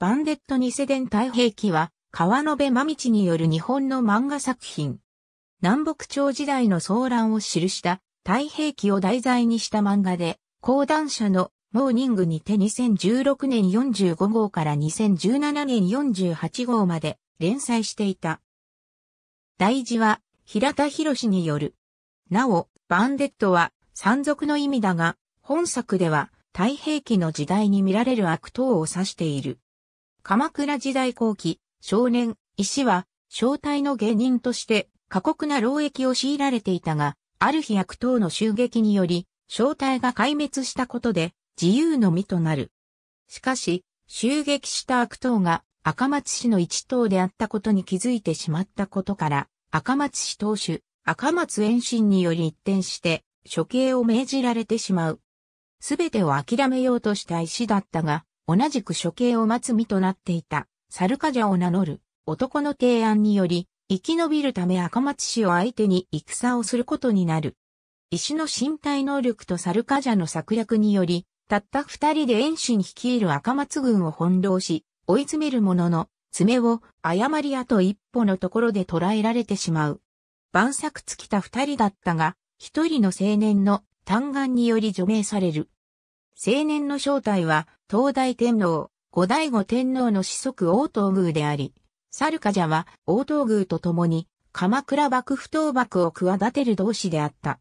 バンデットニセ伝太平記は、川野辺真道による日本の漫画作品。南北朝時代の騒乱を記した太平記を題材にした漫画で、講談社のモーニングにて2016年45号から2017年48号まで連載していた。大事は平田博による。なお、バンデットは山賊の意味だが、本作では太平記の時代に見られる悪党を指している。鎌倉時代後期、少年、石は、正体の芸人として過酷な労役を強いられていたが、ある日悪党の襲撃により、正体が壊滅したことで、自由の身となる。しかし、襲撃した悪党が赤松市の一党であったことに気づいてしまったことから、赤松市党首、赤松延伸により一転して、処刑を命じられてしまう。すべてを諦めようとした石だったが、同じく処刑を待つ身となっていた、サルカジャを名乗る男の提案により、生き延びるため赤松氏を相手に戦をすることになる。石の身体能力とサルカジャの策略により、たった二人で遠心率いる赤松軍を翻弄し、追い詰めるものの、爪を誤りあと一歩のところで捉えられてしまう。晩作尽きた二人だったが、一人の青年の嘆願により除名される。青年の正体は、東大天皇、後醍醐天皇の子息王東宮であり、猿カジャは王東宮と共に、鎌倉幕府倒幕を企てる同志であった。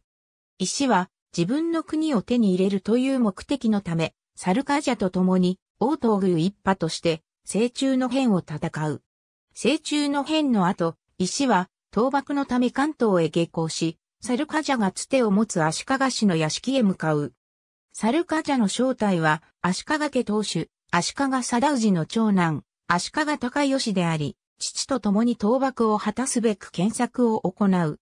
石は、自分の国を手に入れるという目的のため、猿カジャと共に、王東宮一派として、成中の変を戦う。成中の変の後、石は、倒幕のため関東へ下校し、猿カジャがつてを持つ足利氏の屋敷へ向かう。サルカジャの正体は、足利家当主、足利貞氏の長男、足利高義であり、父と共に倒幕を果たすべく検索を行う。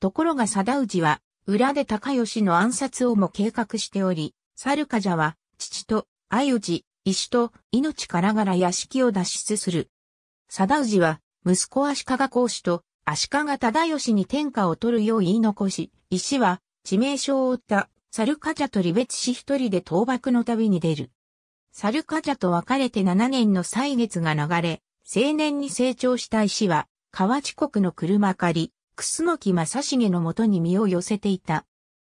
ところが貞氏は、裏で高義の暗殺をも計画しており、サルカジャは、父と、相氏、石と、命からがら屋敷を脱出する。貞氏は、息子足利公子と、足利忠義に天下を取るよう言い残し、石は、致命傷を負ったサルカジャと離別し一人で倒幕の旅に出る。サルカジャと別れて7年の歳月が流れ、青年に成長した石は、河内国の車借り、楠木正成のもとに身を寄せていた。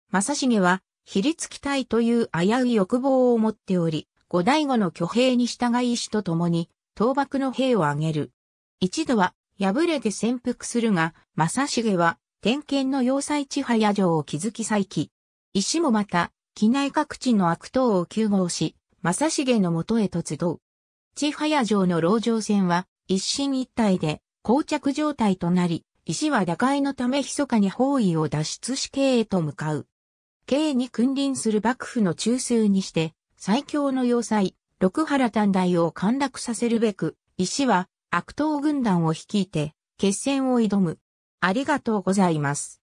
正成は、ひりつきたいという危うい欲望を持っており、後醍醐の挙兵に従い石と共に、倒幕の兵を挙げる。一度は、敗れて潜伏するが、正成は、天剣の要塞地派野城を築き再起。石もまた、機内各地の悪党を救合し、正成のもとへと集う。千早城の牢城戦は、一進一退で、膠着状態となり、石は打開のため密かに包囲を脱出し京へと向かう。京に君臨する幕府の中枢にして、最強の要塞、六原短大を陥落させるべく、石は悪党軍団を率いて、決戦を挑む。ありがとうございます。